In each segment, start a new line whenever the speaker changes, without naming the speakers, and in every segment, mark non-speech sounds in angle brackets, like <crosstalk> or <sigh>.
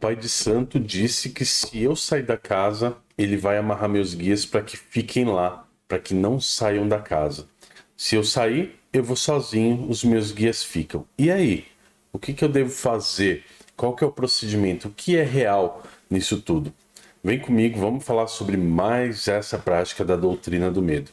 pai de santo disse que se eu sair da casa, ele vai amarrar meus guias para que fiquem lá, para que não saiam da casa. Se eu sair, eu vou sozinho, os meus guias ficam. E aí? O que, que eu devo fazer? Qual que é o procedimento? O que é real nisso tudo? Vem comigo, vamos falar sobre mais essa prática da doutrina do medo.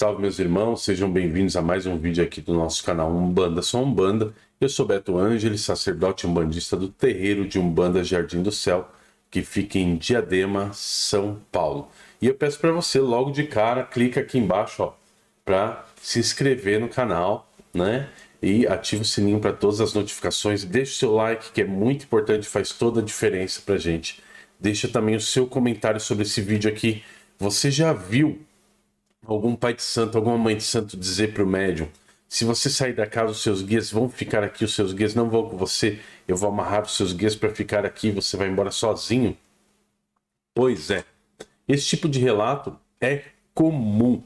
Salve meus irmãos, sejam bem-vindos a mais um vídeo aqui do nosso canal Umbanda Sou Umbanda. Eu sou Beto Ângeles, sacerdote umbandista do terreiro de Umbanda Jardim do Céu, que fica em Diadema, São Paulo. E eu peço para você logo de cara, clica aqui embaixo, ó, para se inscrever no canal, né? E ativa o sininho para todas as notificações, deixa o seu like que é muito importante, faz toda a diferença pra gente. Deixa também o seu comentário sobre esse vídeo aqui. Você já viu algum pai de santo, alguma mãe de santo dizer para o médium: se você sair da casa, os seus guias vão ficar aqui, os seus guias não vão com você, eu vou amarrar os seus guias para ficar aqui, você vai embora sozinho? Pois é. Esse tipo de relato é comum.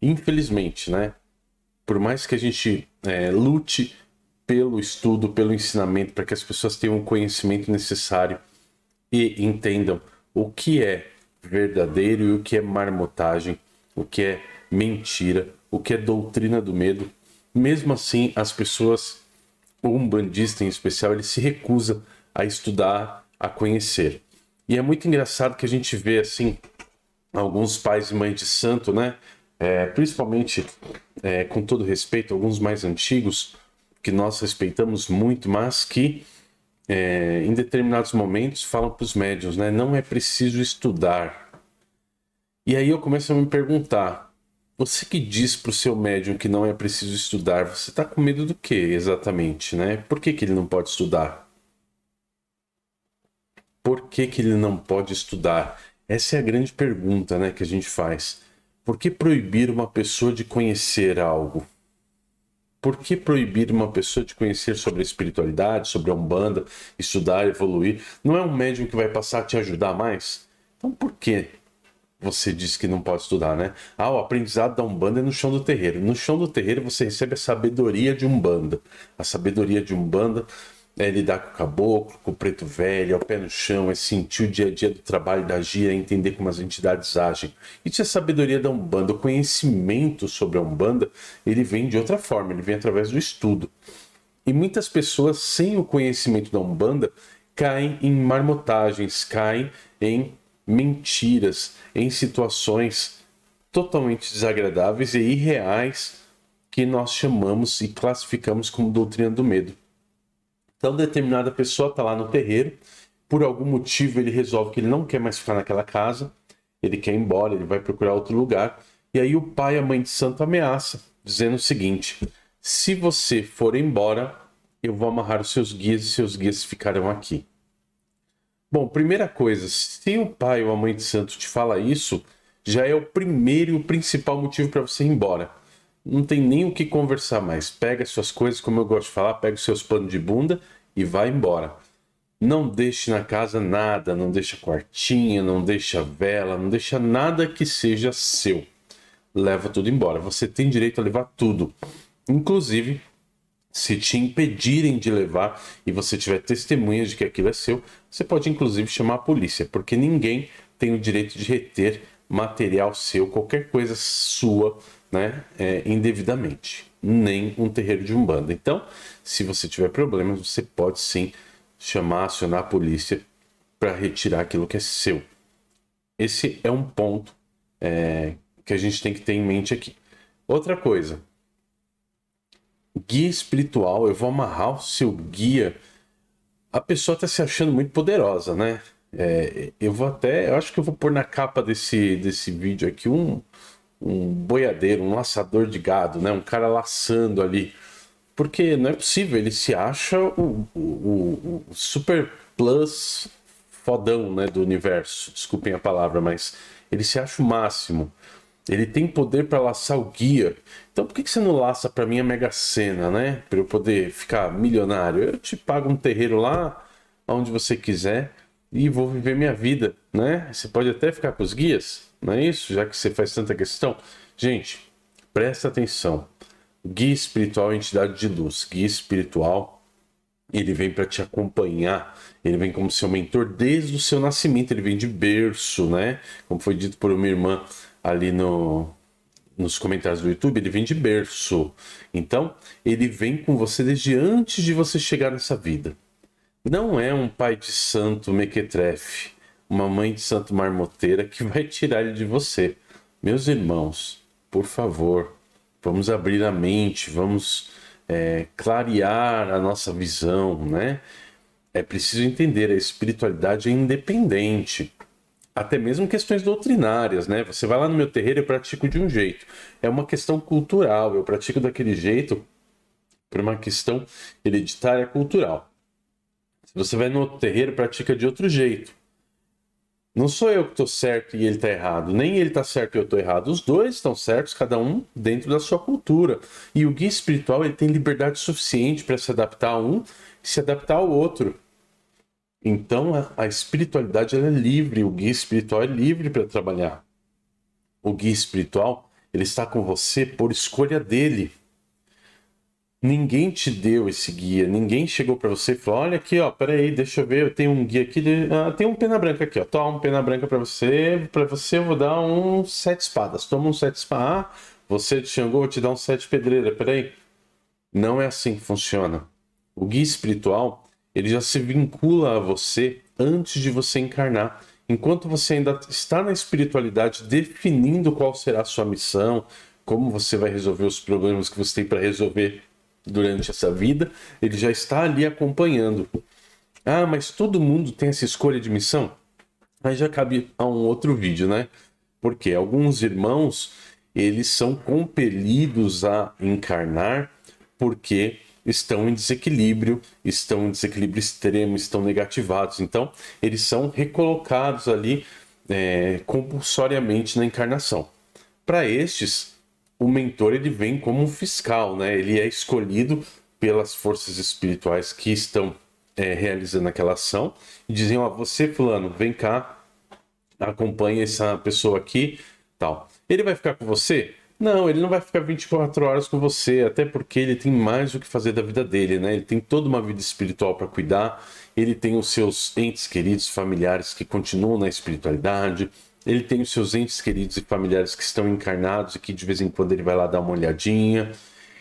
Infelizmente, né? Por mais que a gente é, lute pelo estudo, pelo ensinamento, para que as pessoas tenham o conhecimento necessário e entendam o que é verdadeiro e o que é marmotagem, o que é mentira, o que é doutrina do medo. Mesmo assim, as pessoas, um bandista em especial, ele se recusa a estudar, a conhecer. E é muito engraçado que a gente vê assim alguns pais e mães de santo, né? É, principalmente, é, com todo respeito, alguns mais antigos que nós respeitamos muito, mas que é, em determinados momentos falam para os médios, né? Não é preciso estudar, e aí eu começo a me perguntar: você que diz para o seu médium que não é preciso estudar, você está com medo do que exatamente, né? Por que, que ele não pode estudar? Por que, que ele não pode estudar? Essa é a grande pergunta né, que a gente faz. Por que proibir uma pessoa de conhecer algo? Por que proibir uma pessoa de conhecer sobre a espiritualidade, sobre a Umbanda, estudar, evoluir? Não é um médium que vai passar a te ajudar mais? Então por quê? você diz que não pode estudar, né? Ah, o aprendizado da Umbanda é no chão do terreiro. No chão do terreiro você recebe a sabedoria de Umbanda. A sabedoria de Umbanda é lidar com o caboclo, com o preto velho, ao é pé no chão, é sentir o dia a dia do trabalho da gira, é entender como as entidades agem. Isso é a sabedoria da Umbanda. O conhecimento sobre a Umbanda, ele vem de outra forma, ele vem através do estudo. E muitas pessoas, sem o conhecimento da Umbanda, caem em marmotagens, caem em mentiras, em situações totalmente desagradáveis e irreais que nós chamamos e classificamos como doutrina do medo. Então, determinada pessoa está lá no terreiro, por algum motivo ele resolve que ele não quer mais ficar naquela casa, ele quer ir embora, ele vai procurar outro lugar. E aí o pai e a mãe de santo ameaça, dizendo o seguinte: se você for embora, eu vou amarrar os seus guias e seus guias ficarão aqui. Bom, primeira coisa, se o pai ou a mãe de santo te fala isso, já é o primeiro e o principal motivo para você ir embora. Não tem nem o que conversar mais. Pega suas coisas, como eu gosto de falar, pega os seus panos de bunda e vai embora. Não deixe na casa nada, não deixa quartinha, não deixa vela, não deixa nada que seja seu. Leva tudo embora. Você tem direito a levar tudo, inclusive se te impedirem de levar e você tiver testemunhas de que aquilo é seu, você pode inclusive chamar a polícia, porque ninguém tem o direito de reter material seu, qualquer coisa sua, né, é, indevidamente, nem um terreiro de umbanda. Então, se você tiver problemas, você pode sim chamar, acionar a polícia para retirar aquilo que é seu. Esse é um ponto é, que a gente tem que ter em mente aqui. Outra coisa, guia espiritual, eu vou amarrar o seu guia. A pessoa está se achando muito poderosa, né? É, eu vou até, eu acho que eu vou pôr na capa desse, desse vídeo aqui um, um boiadeiro, um laçador de gado, né? Um cara laçando ali. Porque não é possível, ele se acha o, o, o super plus fodão né, do universo. Desculpem a palavra, mas ele se acha o máximo. Ele tem poder para laçar o guia. Então por que, que você não laça para mim a Mega Sena, né? Para eu poder ficar milionário. Eu te pago um terreiro lá, aonde você quiser, e vou viver minha vida, né? Você pode até ficar com os guias, não é isso? Já que você faz tanta questão. Gente, presta atenção. Guia espiritual é entidade de luz. Guia espiritual, ele vem para te acompanhar. Ele vem como seu mentor desde o seu nascimento. Ele vem de berço, né? Como foi dito por uma irmã ali no, nos comentários do YouTube, ele vem de berço. Então, ele vem com você desde antes de você chegar nessa vida. Não é um pai de santo mequetrefe, uma mãe de santo marmoteira que vai tirar ele de você. Meus irmãos, por favor, vamos abrir a mente, vamos é, clarear a nossa visão, né? É preciso entender, a espiritualidade é independente até mesmo questões doutrinárias, né? Você vai lá no meu terreiro, e pratico de um jeito. É uma questão cultural, eu pratico daquele jeito por uma questão hereditária cultural. Se você vai no outro terreiro, pratica de outro jeito. Não sou eu que estou certo e ele está errado, nem ele está certo e eu estou errado. Os dois estão certos, cada um dentro da sua cultura. E o guia espiritual ele tem liberdade suficiente para se adaptar a um e se adaptar ao outro. Então a, espiritualidade é livre, o guia espiritual é livre para trabalhar. O guia espiritual ele está com você por escolha dele. Ninguém te deu esse guia, ninguém chegou para você e falou: olha aqui, ó, peraí, deixa eu ver, eu tenho um guia aqui, de... ah, tem um pena branca aqui, ó, toma um pena branca para você, para você eu vou dar um sete espadas, toma um sete espadas, ah, você de eu vou te dar um sete pedreira, peraí. Não é assim que funciona. O guia espiritual ele já se vincula a você antes de você encarnar. Enquanto você ainda está na espiritualidade definindo qual será a sua missão, como você vai resolver os problemas que você tem para resolver durante essa vida, ele já está ali acompanhando. Ah, mas todo mundo tem essa escolha de missão? Aí já cabe a um outro vídeo, né? Porque alguns irmãos, eles são compelidos a encarnar porque estão em desequilíbrio, estão em desequilíbrio extremo, estão negativados. Então, eles são recolocados ali é, compulsoriamente na encarnação. Para estes, o mentor ele vem como um fiscal, né? Ele é escolhido pelas forças espirituais que estão é, realizando aquela ação e dizem: ó, oh, você fulano, vem cá, acompanha essa pessoa aqui, tal. Ele vai ficar com você? Não, ele não vai ficar 24 horas com você, até porque ele tem mais o que fazer da vida dele, né? Ele tem toda uma vida espiritual para cuidar, ele tem os seus entes queridos, familiares que continuam na espiritualidade, ele tem os seus entes queridos e familiares que estão encarnados e que de vez em quando ele vai lá dar uma olhadinha.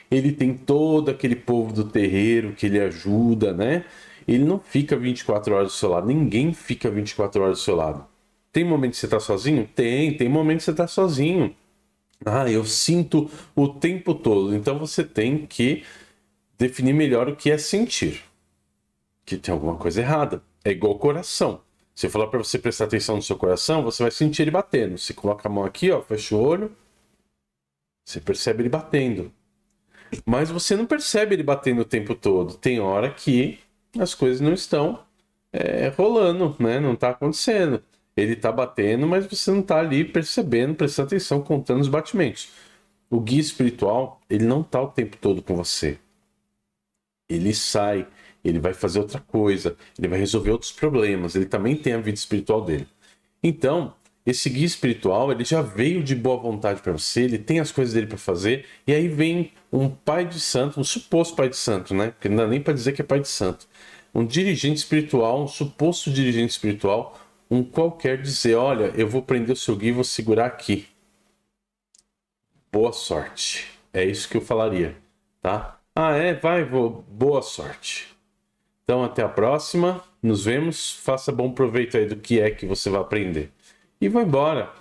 Ele tem todo aquele povo do terreiro que ele ajuda, né? Ele não fica 24 horas do seu lado, ninguém fica 24 horas do seu lado. Tem momento que você está sozinho? Tem, tem momento que você está sozinho. Ah, eu sinto o tempo todo. Então você tem que definir melhor o que é sentir. Que tem alguma coisa errada. É igual coração. Se eu falar para você prestar atenção no seu coração, você vai sentir ele batendo. Você coloca a mão aqui, ó, fecha o olho, você percebe ele batendo. Mas você não percebe ele batendo o tempo todo. Tem hora que as coisas não estão é, rolando, né? Não está acontecendo ele tá batendo, mas você não tá ali percebendo, prestando atenção, contando os batimentos. O guia espiritual, ele não tá o tempo todo com você. Ele sai, ele vai fazer outra coisa, ele vai resolver outros problemas, ele também tem a vida espiritual dele. Então, esse guia espiritual, ele já veio de boa vontade para você, ele tem as coisas dele para fazer, e aí vem um pai de santo, um suposto pai de santo, né? Porque não dá nem para dizer que é pai de santo. Um dirigente espiritual, um suposto dirigente espiritual, um qualquer dizer: Olha, eu vou prender o seu guia e vou segurar aqui. Boa sorte. É isso que eu falaria, tá? Ah, é? Vai, vou. Boa sorte. Então, até a próxima. Nos vemos. Faça bom proveito aí do que é que você vai aprender. E vai embora.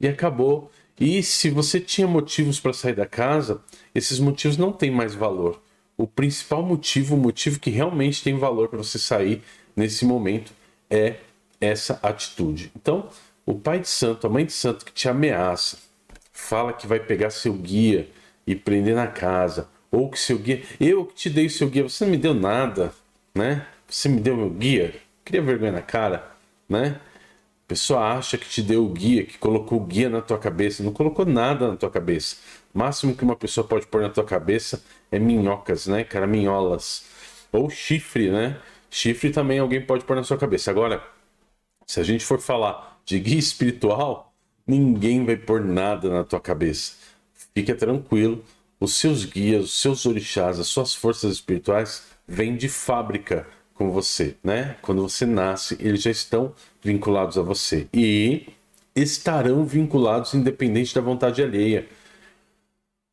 E acabou. E se você tinha motivos para sair da casa, esses motivos não têm mais valor. O principal motivo, o motivo que realmente tem valor para você sair nesse momento é essa atitude. Então, o pai de santo, a mãe de santo que te ameaça, fala que vai pegar seu guia e prender na casa, ou que seu guia, eu que te dei o seu guia, você não me deu nada, né? Você me deu meu guia, cria vergonha na cara, né? A pessoa acha que te deu o guia, que colocou o guia na tua cabeça, não colocou nada na tua cabeça. O máximo que uma pessoa pode pôr na tua cabeça é minhocas, né, Caraminholas Ou chifre, né? Chifre também alguém pode pôr na sua cabeça. Agora, se a gente for falar de guia <laughs> espiritual, ninguém vai pôr nada na tua cabeça. Fica tranquilo, os seus guias, os seus orixás, as suas forças espirituais vêm de fábrica com você, né? Quando você nasce, eles já estão vinculados a você e estarão vinculados independente da vontade alheia.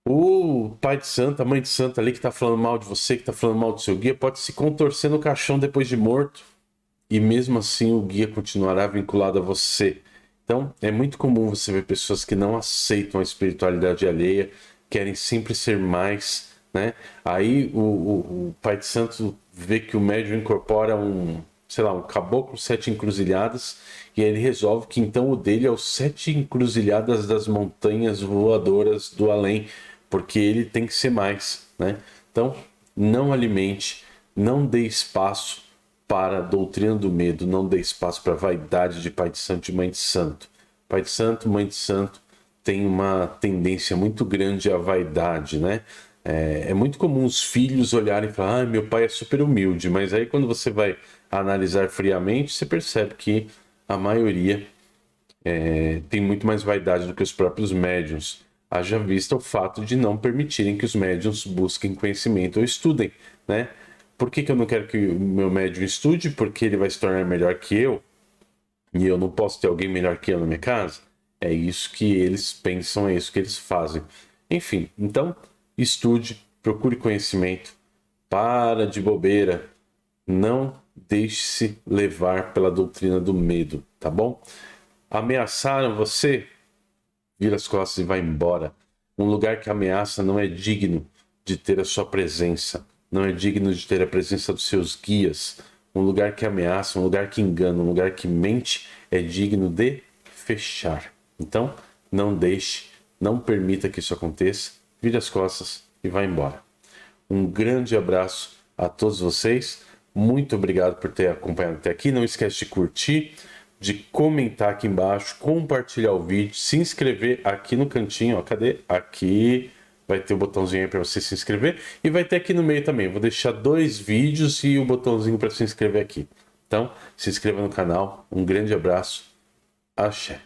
O pai de santa, mãe de santa ali que tá falando mal de você, que tá falando mal do seu guia, pode se contorcer no caixão depois de morto e mesmo assim o guia continuará vinculado a você. Então, é muito comum você ver pessoas que não aceitam a espiritualidade alheia, querem sempre ser mais, né? Aí o, o, o Pai de Santo vê que o médium incorpora um, sei lá, um caboclo sete encruzilhadas, e aí ele resolve que então o dele é o sete encruzilhadas das montanhas voadoras do além, porque ele tem que ser mais, né? Então, não alimente, não dê espaço para a doutrina do medo, não dê espaço para a vaidade de Pai de Santo e Mãe de Santo. Pai de Santo, Mãe de Santo tem uma tendência muito grande à vaidade, né? É, é muito comum os filhos olharem e falar: ah, meu pai é super humilde, mas aí quando você vai analisar friamente, você percebe que a maioria é, tem muito mais vaidade do que os próprios médiuns. Haja vista o fato de não permitirem que os médiuns busquem conhecimento ou estudem, né? Por que, que eu não quero que o meu médium estude? Porque ele vai se tornar melhor que eu e eu não posso ter alguém melhor que eu na minha casa. É isso que eles pensam, é isso que eles fazem. Enfim, então estude, procure conhecimento, para de bobeira, não deixe-se levar pela doutrina do medo, tá bom? Ameaçaram você? Vira as costas e vai embora. Um lugar que ameaça não é digno de ter a sua presença não é digno de ter a presença dos seus guias. Um lugar que ameaça, um lugar que engana, um lugar que mente é digno de fechar. Então, não deixe, não permita que isso aconteça, vire as costas e vá embora. Um grande abraço a todos vocês. Muito obrigado por ter acompanhado até aqui. Não esquece de curtir, de comentar aqui embaixo, compartilhar o vídeo, se inscrever aqui no cantinho, ó, cadê? Aqui vai ter o um botãozinho aí para você se inscrever e vai ter aqui no meio também. Vou deixar dois vídeos e o um botãozinho para se inscrever aqui. Então, se inscreva no canal. Um grande abraço. Axé.